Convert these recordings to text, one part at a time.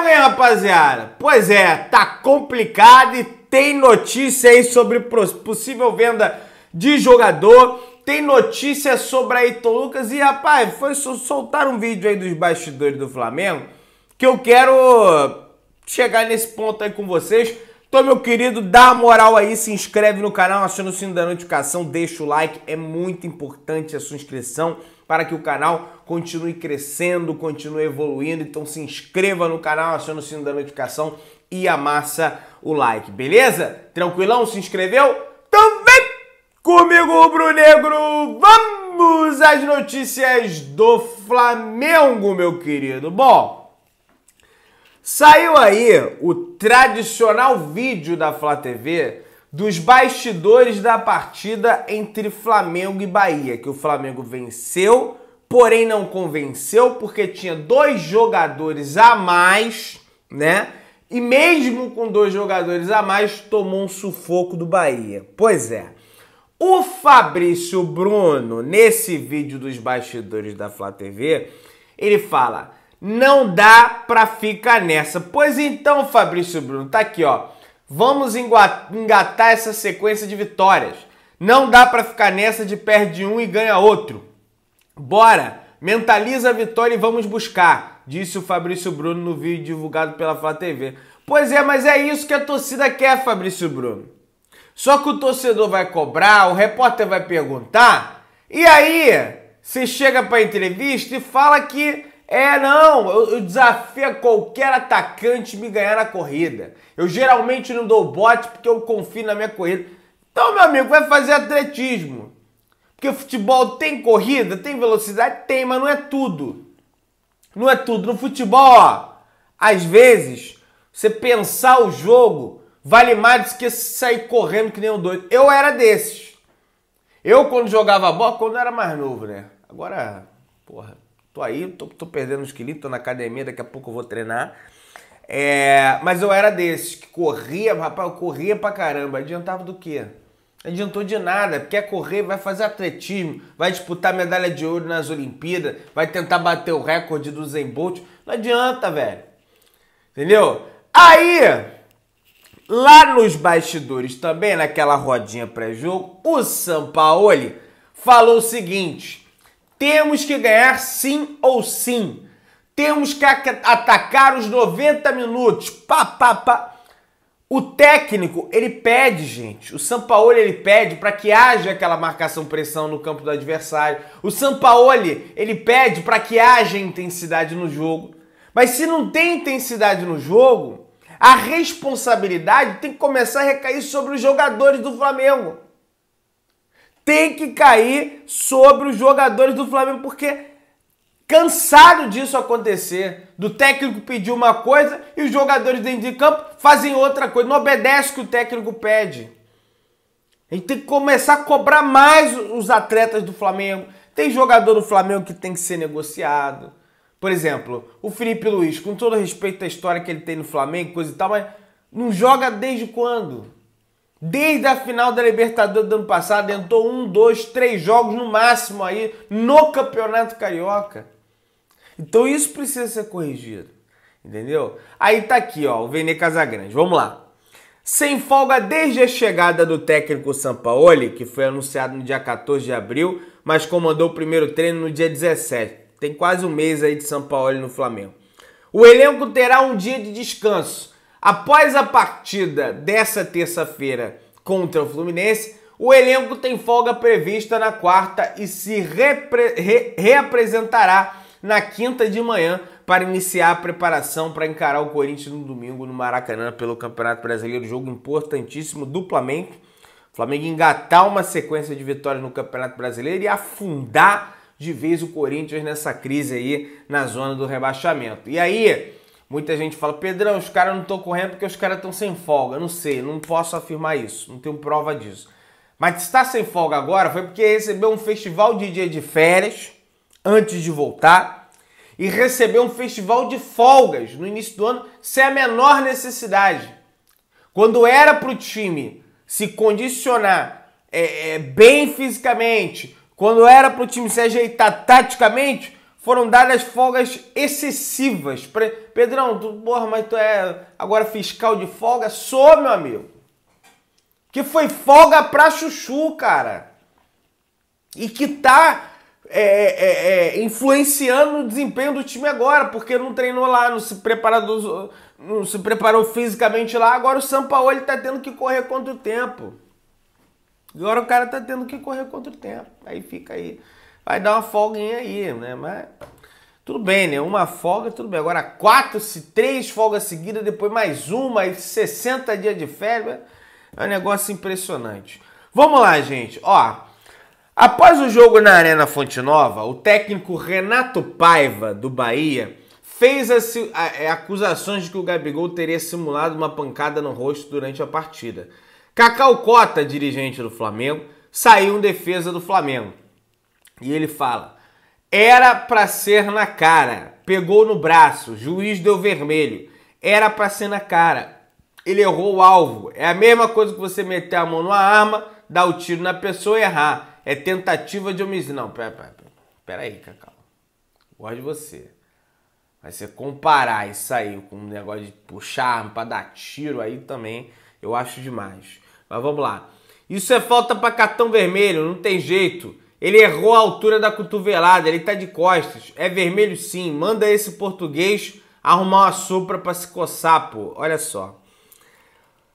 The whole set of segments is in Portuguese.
Flamengo, hein, rapaziada? Pois é, tá complicado e tem notícia aí sobre possível venda de jogador. Tem notícia sobre a Ayrton Lucas e, rapaz, foi soltar um vídeo aí dos bastidores do Flamengo que eu quero chegar nesse ponto aí com vocês. Então, meu querido, dá moral aí, se inscreve no canal, aciona o sino da notificação, deixa o like, é muito importante a sua inscrição para que o canal continue crescendo, continue evoluindo. Então se inscreva no canal, acione o sino da notificação e amassa o like, beleza? Tranquilão? Se inscreveu? Também então comigo, Brunegro! Vamos às notícias do Flamengo, meu querido. Bom, Saiu aí o tradicional vídeo da Flá TV dos bastidores da partida entre Flamengo e Bahia, que o Flamengo venceu, porém não convenceu porque tinha dois jogadores a mais, né? E mesmo com dois jogadores a mais, tomou um sufoco do Bahia. Pois é. O Fabrício Bruno, nesse vídeo dos bastidores da Flá TV, ele fala: "Não dá pra ficar nessa". Pois então, Fabrício Bruno, tá aqui, ó. Vamos engatar essa sequência de vitórias. Não dá para ficar nessa de perde um e ganha outro. Bora! Mentaliza a vitória e vamos buscar, disse o Fabrício Bruno no vídeo divulgado pela Fla TV. Pois é, mas é isso que a torcida quer, Fabrício Bruno. Só que o torcedor vai cobrar, o repórter vai perguntar, e aí se chega para entrevista e fala que é, não, eu, eu desafio qualquer atacante me ganhar na corrida. Eu geralmente não dou bote porque eu confio na minha corrida. Então, meu amigo, vai fazer atletismo. Porque futebol tem corrida, tem velocidade, tem, mas não é tudo. Não é tudo. No futebol, ó, às vezes, você pensar o jogo vale mais do que sair correndo que nem um doido. Eu era desses. Eu, quando jogava bola, quando era mais novo, né? Agora, porra, Tô aí, tô, tô perdendo uns quilinhos, tô na academia, daqui a pouco eu vou treinar. É, mas eu era desses que corria, rapaz, eu corria pra caramba. Adiantava do quê? Adiantou de nada. Quer correr, vai fazer atletismo, vai disputar medalha de ouro nas Olimpíadas, vai tentar bater o recorde do Zen Bolt. Não adianta, velho. Entendeu? Aí, lá nos bastidores também, naquela rodinha pré-jogo, o Sampaoli falou o seguinte: temos que ganhar sim ou sim. Temos que atacar os 90 minutos. Pá, pá, pá. O técnico, ele pede, gente. O Sampaoli, ele pede para que haja aquela marcação-pressão no campo do adversário. O Sampaoli, ele pede para que haja intensidade no jogo. Mas se não tem intensidade no jogo, a responsabilidade tem que começar a recair sobre os jogadores do Flamengo tem que cair sobre os jogadores do Flamengo, porque cansado disso acontecer, do técnico pedir uma coisa e os jogadores dentro de campo fazem outra coisa, não obedece o que o técnico pede. A gente tem que começar a cobrar mais os atletas do Flamengo. Tem jogador do Flamengo que tem que ser negociado. Por exemplo, o Felipe Luiz, com todo respeito à história que ele tem no Flamengo, coisa e tal, mas não joga desde quando? Desde a final da Libertadores do ano passado, entrou um, dois, três jogos no máximo aí no Campeonato Carioca. Então isso precisa ser corrigido, entendeu? Aí tá aqui, ó, o Vene Casagrande. Vamos lá. Sem folga desde a chegada do técnico Sampaoli, que foi anunciado no dia 14 de abril, mas comandou o primeiro treino no dia 17. Tem quase um mês aí de Sampaoli no Flamengo. O elenco terá um dia de descanso Após a partida dessa terça-feira contra o Fluminense, o elenco tem folga prevista na quarta e se re reapresentará na quinta de manhã para iniciar a preparação para encarar o Corinthians no domingo no Maracanã pelo Campeonato Brasileiro, jogo importantíssimo duplamente. O Flamengo engatar uma sequência de vitórias no Campeonato Brasileiro e afundar de vez o Corinthians nessa crise aí na zona do rebaixamento. E aí, Muita gente fala, Pedrão, os caras não estão correndo porque os caras estão sem folga. Não sei, não posso afirmar isso, não tenho prova disso. Mas se está sem folga agora foi porque recebeu um festival de dia de férias antes de voltar e recebeu um festival de folgas no início do ano sem a menor necessidade. Quando era para o time se condicionar é, é, bem fisicamente, quando era para o time se ajeitar taticamente, foram dadas folgas excessivas. Pedrão, tu, porra, mas tu é agora fiscal de folga? Sou, meu amigo. Que foi folga pra chuchu, cara. E que tá é, é, é, é, influenciando o desempenho do time agora, porque não treinou lá, não se preparou, não se preparou fisicamente lá. Agora o Sampaoli tá tendo que correr contra o tempo. Agora o cara tá tendo que correr contra o tempo. Aí fica aí vai dar uma folguinha aí, né? Mas tudo bem, né? Uma folga, tudo bem. Agora quatro, três folgas seguidas, depois mais uma, e 60 dias de férias, é um negócio impressionante. Vamos lá, gente. Ó, após o jogo na Arena Fonte Nova, o técnico Renato Paiva, do Bahia, fez as, é, acusações de que o Gabigol teria simulado uma pancada no rosto durante a partida. Cacau Cota, dirigente do Flamengo, saiu em defesa do Flamengo. E ele fala: era para ser na cara, pegou no braço, juiz deu vermelho, era para ser na cara. Ele errou o alvo. É a mesma coisa que você meter a mão numa arma, dar o um tiro na pessoa e errar. É tentativa de homicídio. Não, pera, pera, pera. pera aí, Cacau. Gosto de você. Mas você comparar isso aí com um negócio de puxar arma pra dar tiro aí também, eu acho demais. Mas vamos lá. Isso é falta para cartão vermelho, não tem jeito. Ele errou a altura da cotovelada, ele tá de costas. É vermelho sim. Manda esse português arrumar uma supra pra se coçar, pô. Olha só.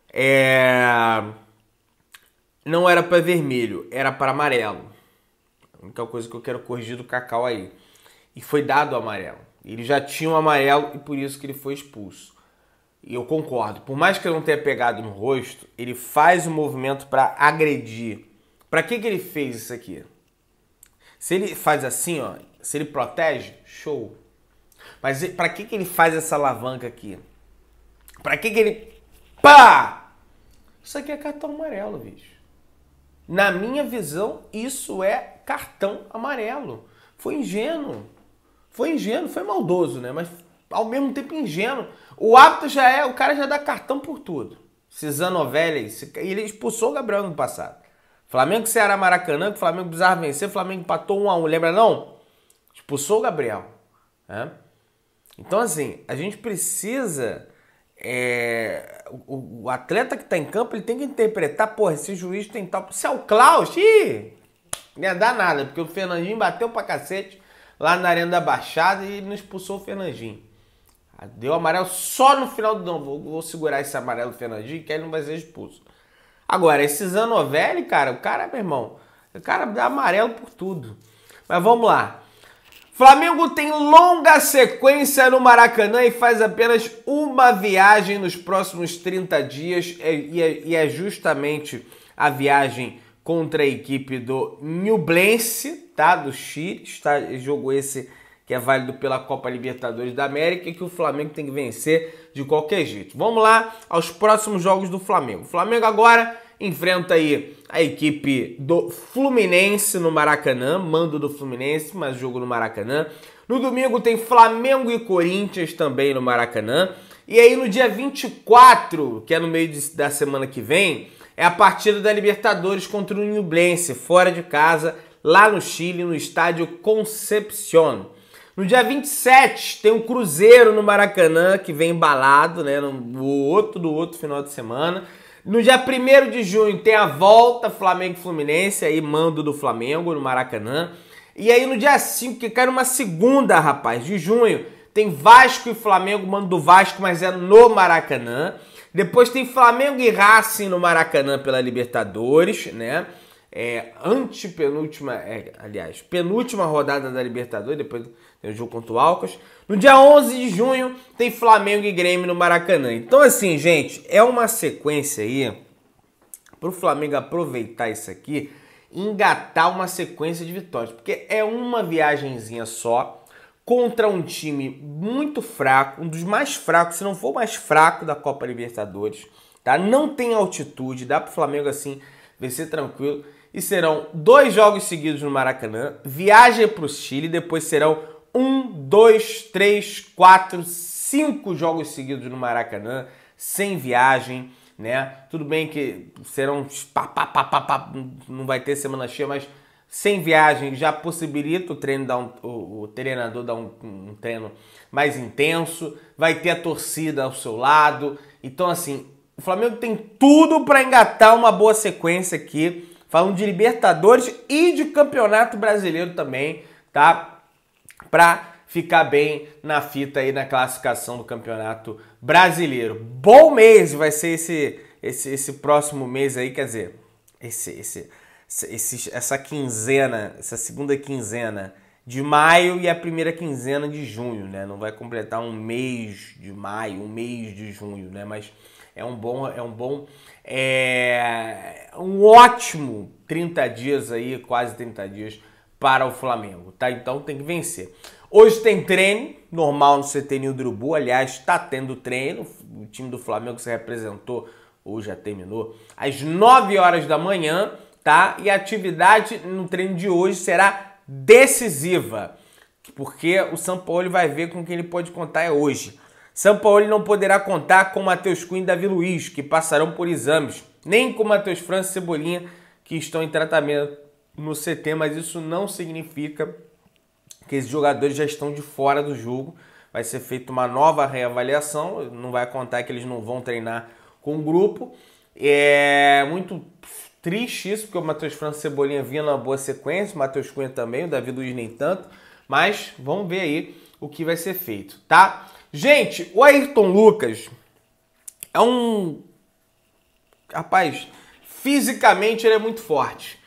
É... Não era para vermelho, era para amarelo. A única coisa que eu quero corrigir do Cacau aí. E foi dado o amarelo. Ele já tinha o um amarelo e por isso que ele foi expulso. E eu concordo. Por mais que ele não tenha pegado no rosto, ele faz o um movimento para agredir. Para que, que ele fez isso aqui? Se ele faz assim, ó, se ele protege, show. Mas para que, que ele faz essa alavanca aqui? Para que, que ele. Pá! Isso aqui é cartão amarelo, bicho. Na minha visão, isso é cartão amarelo. Foi ingênuo. Foi ingênuo, foi maldoso, né? Mas ao mesmo tempo ingênuo. O hábito já é, o cara já dá cartão por tudo. Cisano Vélez, ele expulsou o Gabriel no passado. Flamengo Ceará Maracanã, que o Flamengo precisava vencer, o Flamengo empatou 1 a 1 lembra não? Expulsou tipo, o Gabriel. Né? Então, assim, a gente precisa. É, o, o, atleta que está em campo ele tem que interpretar, porra, esse juiz tem tal. Se é o Klaus, ih, não ia dar nada, porque o Fernandinho bateu pra cacete lá na Arena da Baixada e não expulsou o Fernandinho. Deu amarelo só no final do. Não, vou, vou segurar esse amarelo do Fernandinho, que aí ele não vai ser expulso. Agora, esse Zanovelli, cara, o cara, meu irmão, o cara dá amarelo por tudo. Mas vamos lá. Flamengo tem longa sequência no Maracanã e faz apenas uma viagem nos próximos 30 dias, é, é, e é, justamente a viagem contra a equipe do Nublense, tá? Do Chile, está, jogo esse que é válido pela Copa Libertadores da América e que o Flamengo tem que vencer de qualquer jeito. Vamos lá aos próximos jogos do Flamengo. O Flamengo agora enfrenta aí a equipe do Fluminense no Maracanã, mando do Fluminense, mas jogo no Maracanã. No domingo tem Flamengo e Corinthians também no Maracanã. E aí no dia 24, que é no meio de, da semana que vem, é a partida da Libertadores contra o Nublense, fora de casa, lá no Chile, no estádio Concepción. No dia 27 tem o um Cruzeiro no Maracanã, que vem embalado, né? No outro do outro final de semana. No dia 1 de junho tem a volta Flamengo Fluminense, aí mando do Flamengo no Maracanã. E aí no dia 5, que cai numa segunda, rapaz, de junho, tem Vasco e Flamengo, mando do Vasco, mas é no Maracanã. Depois tem Flamengo e Racing no Maracanã pela Libertadores, né? É, antepenúltima, é, aliás, penúltima rodada da Libertadores, depois tem o jogo contra o Alcas. No dia 11 de junho tem Flamengo e Grêmio no Maracanã. Então, assim, gente, é uma sequência aí para o Flamengo aproveitar isso aqui engatar uma sequência de vitórias, porque é uma viagemzinha só contra um time muito fraco, um dos mais fracos, se não for o mais fraco da Copa Libertadores, tá? Não tem altitude, dá para o Flamengo assim vencer tranquilo e serão dois jogos seguidos no Maracanã, viagem para o Chile, depois serão um, dois, três, quatro, cinco jogos seguidos no Maracanã, sem viagem, né? Tudo bem que serão pá, pá, pá, pá, pá, não vai ter semana cheia, mas sem viagem já possibilita o treino dar um, o, o, treinador dar um, um, treino mais intenso, vai ter a torcida ao seu lado. Então assim, o Flamengo tem tudo para engatar uma boa sequência aqui, falando de Libertadores e de Campeonato Brasileiro também, tá? para ficar bem na fita aí na classificação do Campeonato Brasileiro. Bom mês vai ser esse esse, esse próximo mês aí, quer dizer, esse, esse, esse, essa quinzena, essa segunda quinzena de maio e a primeira quinzena de junho, né? Não vai completar um mês de maio, um mês de junho, né? Mas é um bom, é um bom, é um ótimo 30 dias aí, quase 30 dias para o Flamengo, tá? Então tem que vencer. Hoje tem treino, normal no CT Nil do Urubu, aliás, está tendo treino, o time do Flamengo que se representou, ou já terminou, às 9 horas da manhã, tá? E a atividade no treino de hoje será decisiva, porque o São Paulo vai ver com quem ele pode contar é hoje. São Paulo não poderá contar com Matheus Cunha e Davi Luiz, que passarão por exames, nem com Matheus França e Cebolinha, que estão em tratamento no CT, mas isso não significa que esses jogadores já estão de fora do jogo. Vai ser feita uma nova reavaliação, não vai contar que eles não vão treinar com o grupo. É muito triste isso, porque o Matheus França Cebolinha vinha numa boa sequência, o Matheus Cunha também, o Davi Luiz nem tanto. Mas vamos ver aí o que vai ser feito, tá? Gente, o Ayrton Lucas é um. Rapaz, fisicamente ele é muito forte.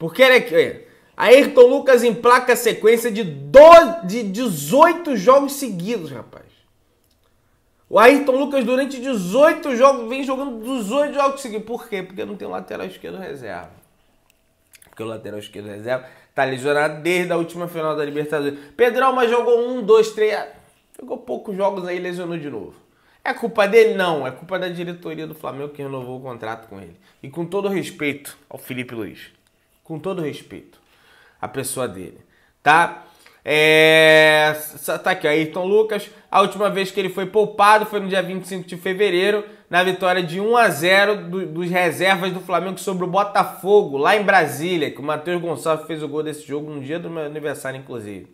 Porque ele aqui, Ayrton Lucas emplaca a sequência de, 12, de 18 jogos seguidos, rapaz. O Ayrton Lucas, durante 18 jogos, vem jogando 18 jogos seguidos. Por quê? Porque não tem lateral esquerdo reserva. Porque o lateral esquerdo reserva tá lesionado desde a última final da Libertadores. Pedrão, mas jogou um, dois, três. Ah, jogou poucos jogos aí lesionou de novo. É culpa dele? Não. É culpa da diretoria do Flamengo que renovou o contrato com ele. E com todo respeito ao Felipe Luiz. Com todo respeito à pessoa dele, tá? É, tá aqui, Ayrton Lucas. A última vez que ele foi poupado foi no dia 25 de fevereiro, na vitória de 1 a 0 do, dos reservas do Flamengo sobre o Botafogo, lá em Brasília, que o Matheus Gonçalves fez o gol desse jogo no dia do meu aniversário, inclusive.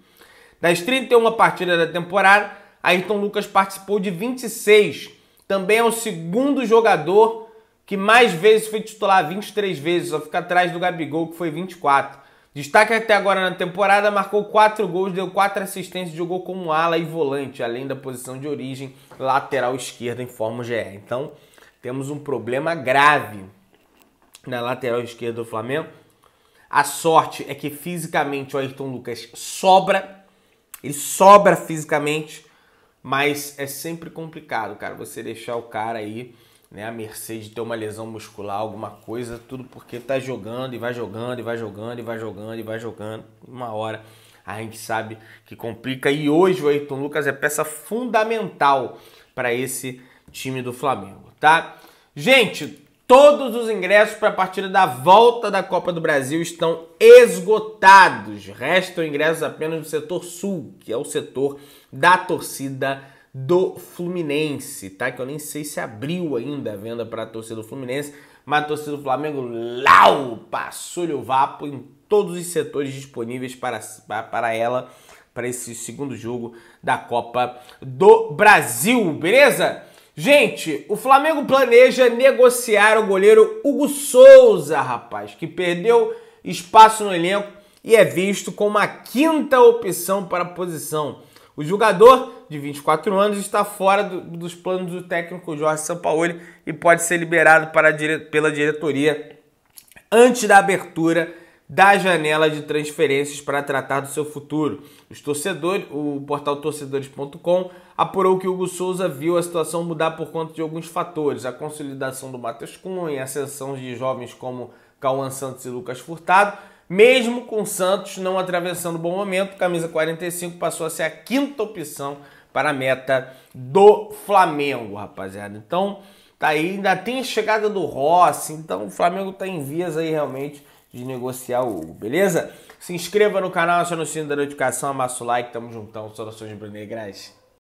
Das 31 partidas da temporada, Ayrton Lucas participou de 26. Também é o segundo jogador que mais vezes foi titular, 23 vezes, só fica atrás do Gabigol, que foi 24. Destaque até agora na temporada, marcou 4 gols, deu 4 assistências, jogou como ala e volante, além da posição de origem lateral esquerda em forma GE. Então, temos um problema grave na lateral esquerda do Flamengo. A sorte é que fisicamente o Ayrton Lucas sobra, ele sobra fisicamente, mas é sempre complicado, cara, você deixar o cara aí né, à mercê de ter uma lesão muscular, alguma coisa, tudo porque tá jogando e vai jogando e vai jogando e vai jogando e vai jogando. Uma hora a gente sabe que complica e hoje o Ayrton Lucas é peça fundamental para esse time do Flamengo, tá? Gente, Todos os ingressos para a partida da volta da Copa do Brasil estão esgotados. Restam ingressos apenas do setor sul, que é o setor da torcida do Fluminense, tá? Que eu nem sei se abriu ainda a venda para a torcida do Fluminense, mas a torcida do Flamengo, lau, passou-lhe o vapo em todos os setores disponíveis para, para ela para esse segundo jogo da Copa do Brasil, beleza? Gente, o Flamengo planeja negociar o goleiro Hugo Souza, rapaz, que perdeu espaço no elenco e é visto como a quinta opção para a posição. O jogador, de 24 anos, está fora do, dos planos do técnico Jorge Sampaoli e pode ser liberado para dire, pela diretoria antes da abertura da janela de transferências para tratar do seu futuro. Os torcedores, o portal torcedores.com apurou que Hugo Souza viu a situação mudar por conta de alguns fatores, a consolidação do Matheus Cunha, a ascensão de jovens como Cauã Santos e Lucas Furtado, mesmo com o Santos não atravessando o bom momento, camisa 45 passou a ser a quinta opção para a meta do Flamengo, rapaziada. Então, tá aí, ainda tem a chegada do Rossi, então o Flamengo tá em vias aí realmente de negociar o Hugo, beleza? Se inscreva no canal, acione o sino da notificação, amassa o like, tamo juntão, saudações brunegras.